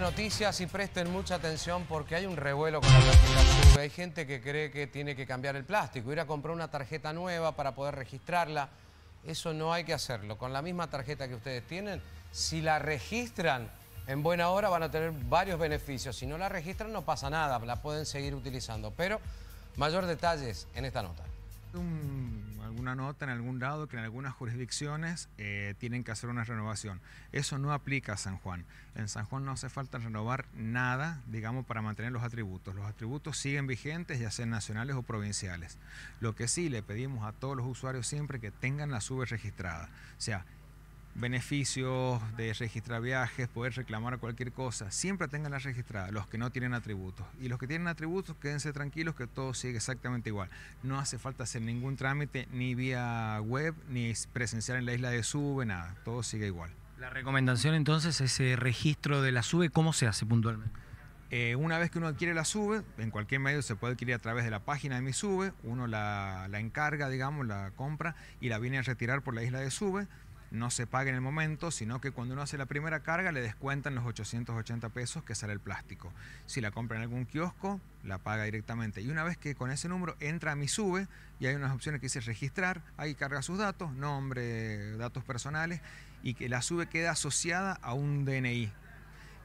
noticias y presten mucha atención porque hay un revuelo con la Hay gente que cree que tiene que cambiar el plástico, ir a comprar una tarjeta nueva para poder registrarla. Eso no hay que hacerlo. Con la misma tarjeta que ustedes tienen, si la registran en buena hora van a tener varios beneficios. Si no la registran no pasa nada, la pueden seguir utilizando. Pero mayor detalles en esta nota alguna nota en algún lado que en algunas jurisdicciones eh, tienen que hacer una renovación. Eso no aplica a San Juan. En San Juan no hace falta renovar nada, digamos, para mantener los atributos. Los atributos siguen vigentes, ya sean nacionales o provinciales. Lo que sí le pedimos a todos los usuarios siempre que tengan la sube registrada. O sea, beneficios de registrar viajes, poder reclamar cualquier cosa. Siempre tengan la registrada, los que no tienen atributos. Y los que tienen atributos, quédense tranquilos que todo sigue exactamente igual. No hace falta hacer ningún trámite, ni vía web, ni presencial en la isla de Sube, nada. Todo sigue igual. La recomendación entonces, ese eh, registro de la Sube, ¿cómo se hace puntualmente? Eh, una vez que uno adquiere la sube, en cualquier medio se puede adquirir a través de la página de mi sube, uno la, la encarga, digamos, la compra y la viene a retirar por la isla de sube, no se paga en el momento, sino que cuando uno hace la primera carga le descuentan los 880 pesos que sale el plástico. Si la compra en algún kiosco, la paga directamente. Y una vez que con ese número entra a mi sube y hay unas opciones que dice registrar, ahí carga sus datos, nombre, datos personales, y que la sube queda asociada a un DNI.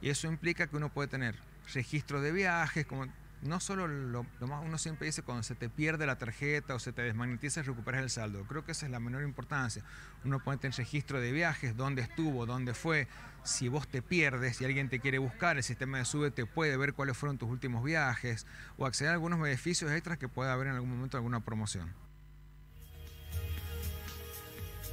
Y eso implica que uno puede tener registro de viajes, como no solo lo, más uno siempre dice cuando se te pierde la tarjeta o se te desmagnetiza recuperas el saldo. Creo que esa es la menor importancia. Uno pone en registro de viajes, dónde estuvo, dónde fue. Si vos te pierdes y si alguien te quiere buscar, el sistema de sube te puede ver cuáles fueron tus últimos viajes o acceder a algunos beneficios extras que pueda haber en algún momento alguna promoción.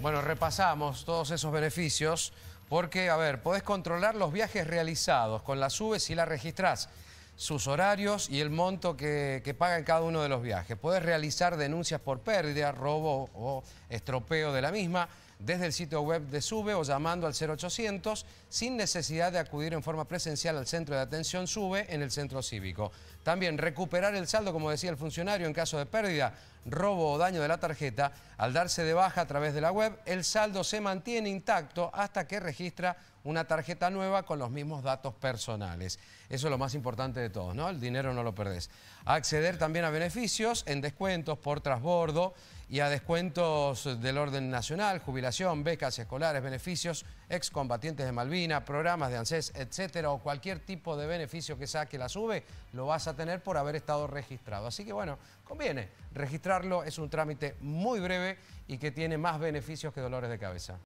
Bueno, repasamos todos esos beneficios porque, a ver, podés controlar los viajes realizados con la SUBE si la registrás sus horarios y el monto que, paga en cada uno de los viajes. Puedes realizar denuncias por pérdida, robo o estropeo de la misma desde el sitio web de SUBE o llamando al 0800 sin necesidad de acudir en forma presencial al centro de atención SUBE en el centro cívico. También recuperar el saldo, como decía el funcionario, en caso de pérdida, robo o daño de la tarjeta, al darse de baja a través de la web, el saldo se mantiene intacto hasta que registra una tarjeta nueva con los mismos datos personales. Eso es lo más importante de todo, ¿no? El dinero no lo perdés. Acceder también a beneficios en descuentos por trasbordo y a descuentos del orden nacional, jubilación, becas escolares, beneficios, excombatientes de Malvina, programas de ANSES, etcétera, o cualquier tipo de beneficio que saque la SUBE, lo vas a tener por haber estado registrado. Así que bueno, conviene registrarlo, es un trámite muy breve y que tiene más beneficios que dolores de cabeza.